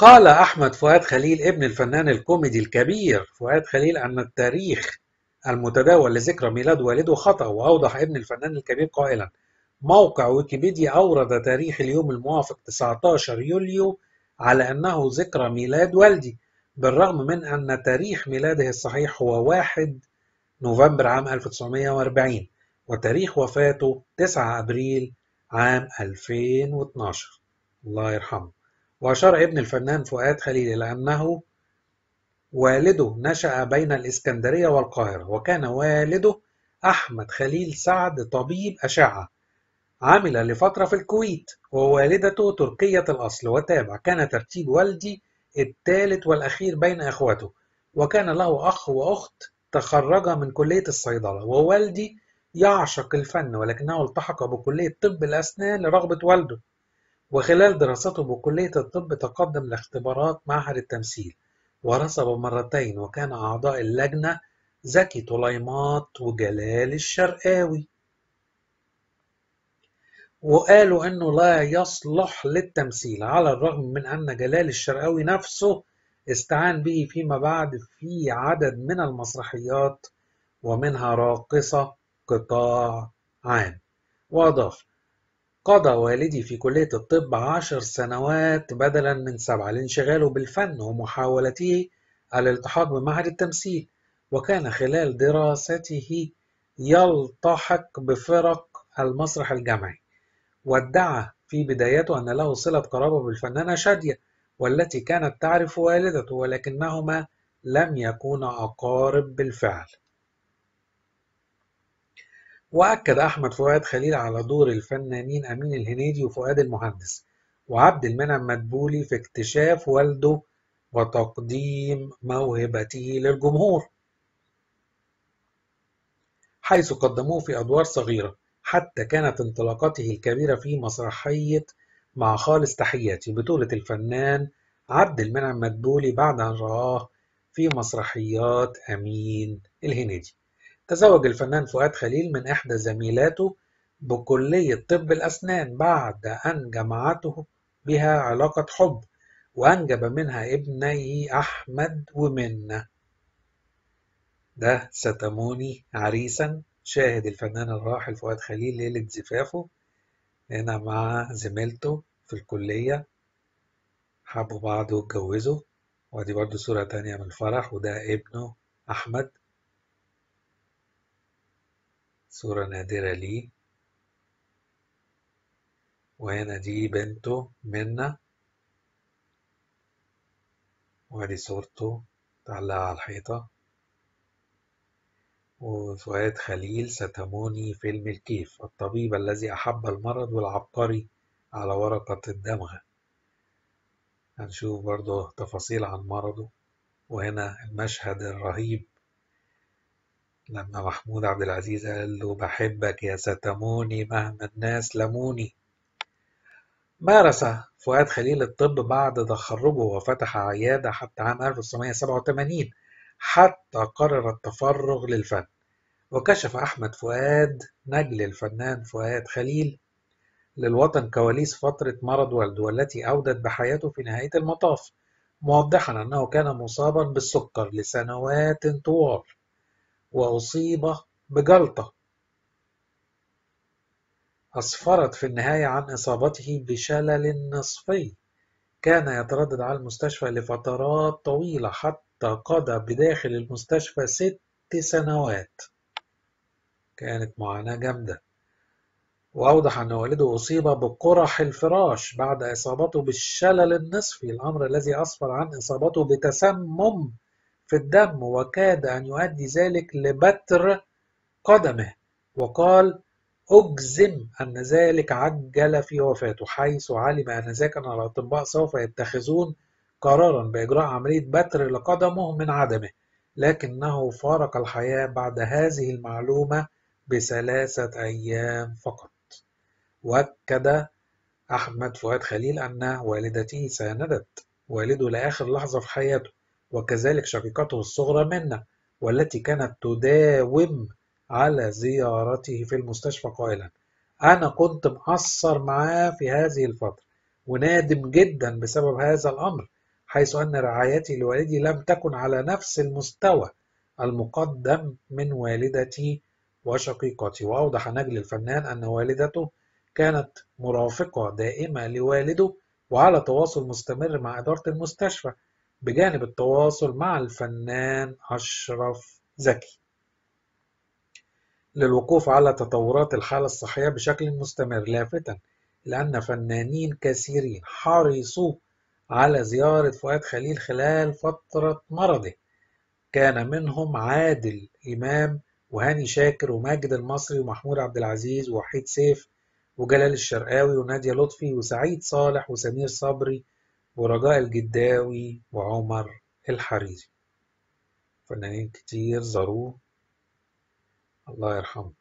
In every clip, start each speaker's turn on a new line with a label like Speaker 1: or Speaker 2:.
Speaker 1: قال أحمد فؤاد خليل ابن الفنان الكوميدي الكبير فؤاد خليل أن التاريخ المتداول لذكرى ميلاد والده خطأ وأوضح ابن الفنان الكبير قائلا موقع ويكيبيديا أورد تاريخ اليوم الموافق 19 يوليو على أنه ذكرى ميلاد والدي بالرغم من أن تاريخ ميلاده الصحيح هو 1 نوفمبر عام 1940 وتاريخ وفاته 9 أبريل عام 2012 الله يرحمه وأشار ابن الفنان فؤاد خليل إلى أنه والده نشأ بين الإسكندرية والقاهرة وكان والده أحمد خليل سعد طبيب أشعة عمل لفترة في الكويت ووالدته تركية الأصل وتابع كان ترتيب والدي الثالث والأخير بين إخوته وكان له أخ وأخت تخرج من كلية الصيدلة ووالدي يعشق الفن ولكنه التحق بكلية طب الأسنان لرغبة والده وخلال دراسته بكلية الطب تقدم لاختبارات معهد التمثيل ورسب مرتين وكان أعضاء اللجنة زكي طليمات وجلال الشرقاوي وقالوا أنه لا يصلح للتمثيل على الرغم من أن جلال الشرقاوي نفسه استعان به فيما بعد في عدد من المسرحيات ومنها راقصة قطاع عام وأضاف قضى والدي في كلية الطب عشر سنوات بدلا من سبعة لانشغاله بالفن ومحاولته الالتحاق بمعهد التمثيل وكان خلال دراسته يلتحق بفرق المسرح الجمعي وادعى في بدايته أن له صلة قرابة بالفنانة شادية والتي كانت تعرف والدته ولكنهما لم يكونا أقارب بالفعل وأكد أحمد فؤاد خليل على دور الفنانين أمين الهنيدي وفؤاد المهندس وعبد المنعم مدبولي في اكتشاف والده وتقديم موهبته للجمهور حيث قدموه في أدوار صغيرة حتى كانت انطلاقته الكبيرة في مسرحية مع خالص تحياتي بطولة الفنان عبد المنعم مدبولي بعد أن رآه في مسرحيات أمين الهنيدي تزوج الفنان فؤاد خليل من إحدى زميلاته بكلية طب الأسنان بعد أن جمعته بها علاقة حب وأنجب منها ابني أحمد ومنة ده ستموني عريسا شاهد الفنان الراحل فؤاد خليل ليلة زفافه هنا مع زميلته في الكلية حبوا بعض واتجوزوا ودي برضو صورة تانية من الفرح وده ابنه أحمد صورة نادرة ليه وهنا دي بنته منا وادي صورته تعلق على الحيطة وفؤاد خليل ستموني فيلم الكيف الطبيب الذي أحب المرض والعبقري على ورقة الدمغة هنشوف برضه تفاصيل عن مرضه وهنا المشهد الرهيب لما محمود عبد العزيز قال له بحبك يا ستموني مهما الناس لموني مارس فؤاد خليل الطب بعد تخرجه وفتح عيادة حتى عام 1987 حتى قرر التفرغ للفن وكشف أحمد فؤاد نجل الفنان فؤاد خليل للوطن كواليس فترة مرض والده والتي أودت بحياته في نهاية المطاف موضحا أنه كان مصابا بالسكر لسنوات طوال وأصيب بجلطة أسفرت في النهاية عن إصابته بشلل نصفي كان يتردد على المستشفى لفترات طويلة حتى قضى بداخل المستشفى ست سنوات كانت معاناة جامدة وأوضح أن والده أصيب بقرح الفراش بعد إصابته بالشلل النصفي الأمر الذي أسفر عن إصابته بتسمم في الدم وكاد أن يؤدي ذلك لبتر قدمه وقال أجزم أن ذلك عجل في وفاته حيث علم آنذاك أن الأطباء سوف يتخذون قرارا بإجراء عملية بتر لقدمه من عدمه لكنه فارق الحياة بعد هذه المعلومة بثلاثة أيام فقط وأكد أحمد فؤاد خليل أن والدته ساندت والده لآخر لحظة في حياته وكذلك شقيقته الصغرى منة والتي كانت تداوم على زيارته في المستشفى قائلا أنا كنت مقصر معاه في هذه الفترة ونادم جدا بسبب هذا الأمر حيث أن رعايتي لوالدي لم تكن على نفس المستوى المقدم من والدتي وشقيقتي وأوضح نجل الفنان أن والدته كانت مرافقة دائمة لوالده وعلى تواصل مستمر مع إدارة المستشفى بجانب التواصل مع الفنان أشرف زكي للوقوف على تطورات الحالة الصحية بشكل مستمر لافتا لأن فنانين كثيرين حرصوا على زيارة فؤاد خليل خلال فترة مرضه كان منهم عادل إمام وهاني شاكر وماجد المصري ومحمود عبد العزيز ووحيد سيف وجلال الشرقاوي ونادية لطفي وسعيد صالح وسمير صبري ورجاء الجداوي وعمر الحريري فنانين كتير زاروه الله يرحمه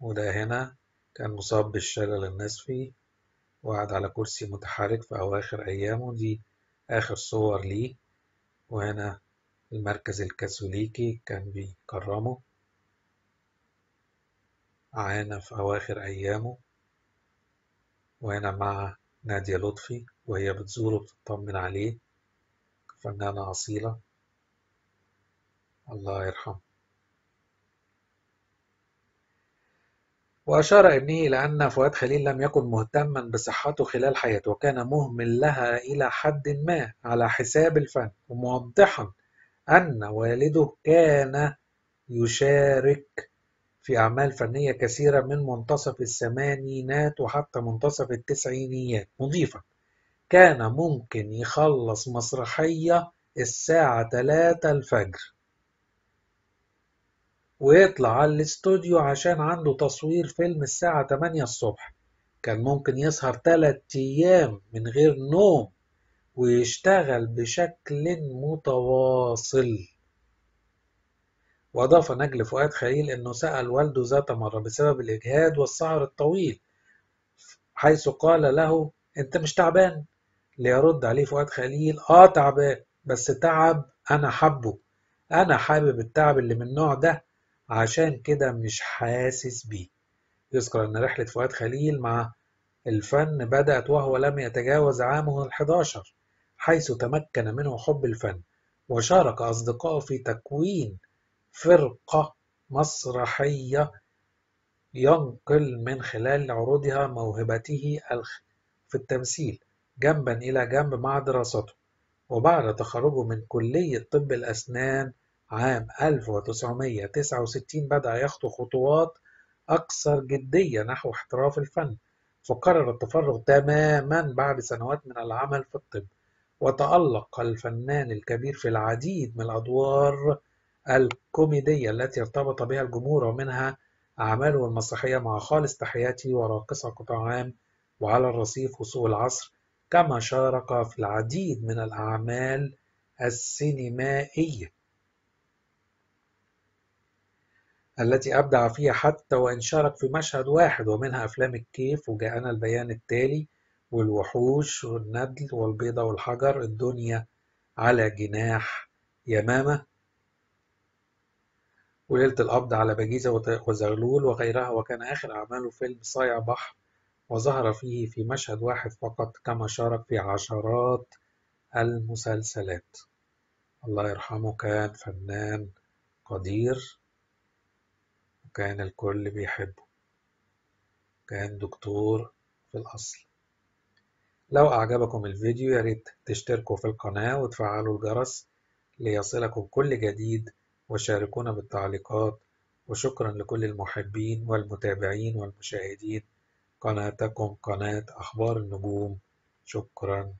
Speaker 1: وده هنا كان مصاب بالشلل النصفي وقعد على كرسي متحرك في أواخر أيامه دي آخر صور ليه وهنا المركز الكاثوليكي كان بيكرمه عانى في أواخر أيامه وهنا مع نادية لطفي وهي بتزوره وبتطمن عليه فنانة أصيلة الله يرحمه وأشار ابنه إلى أن فؤاد خليل لم يكن مهتما بصحته خلال حياته وكان مهمل لها إلى حد ما على حساب الفن وموضحا أن والده كان يشارك في أعمال فنية كثيرة من منتصف الثمانينات وحتى منتصف التسعينيات مضيفا كان ممكن يخلص مسرحية الساعة 3 الفجر ويطلع على الاستوديو عشان عنده تصوير فيلم الساعة 8 الصبح كان ممكن يسهر 3 أيام من غير نوم ويشتغل بشكل متواصل وأضاف نجل فؤاد خليل أنه سأل والده ذات مرة بسبب الإجهاد والسعر الطويل حيث قال له أنت مش تعبان ليرد عليه فؤاد خليل آه تعبان بس تعب أنا حبه أنا حابب التعب اللي من النوع ده عشان كده مش حاسس بيه يذكر أن رحلة فؤاد خليل مع الفن بدأت وهو لم يتجاوز عامه الحداشر حيث تمكن منه حب الفن وشارك أصدقائه في تكوين فرقة مسرحية ينقل من خلال عروضها موهبته في التمثيل جنبا إلى جنب مع دراسته وبعد تخرجه من كلية طب الأسنان عام 1969 بدأ يخطو خطوات أكثر جدية نحو احتراف الفن فقرر التفرغ تماما بعد سنوات من العمل في الطب وتألق الفنان الكبير في العديد من الأدوار الكوميدية التي ارتبط بها الجمهور ومنها أعماله المسرحية مع خالص تحياتي وراقصة قطاع عام وعلى الرصيف وسوق العصر كما شارك في العديد من الأعمال السينمائية التي أبدع فيها حتى وإن شارك في مشهد واحد ومنها أفلام الكيف وجاءنا البيان التالي والوحوش والندل والبيضة والحجر الدنيا على جناح يمامة وليلة القبض على بجيزة وزغلول وغيرها وكان آخر أعماله فيلم صايع بحر وظهر فيه في مشهد واحد فقط كما شارك في عشرات المسلسلات الله يرحمه كان فنان قدير وكان الكل بيحبه كان دكتور في الأصل لو أعجبكم الفيديو ياريت تشتركوا في القناة وتفعلوا الجرس ليصلكم كل جديد وشاركونا بالتعليقات وشكرا لكل المحبين والمتابعين والمشاهدين قناتكم قناة أخبار النجوم شكرا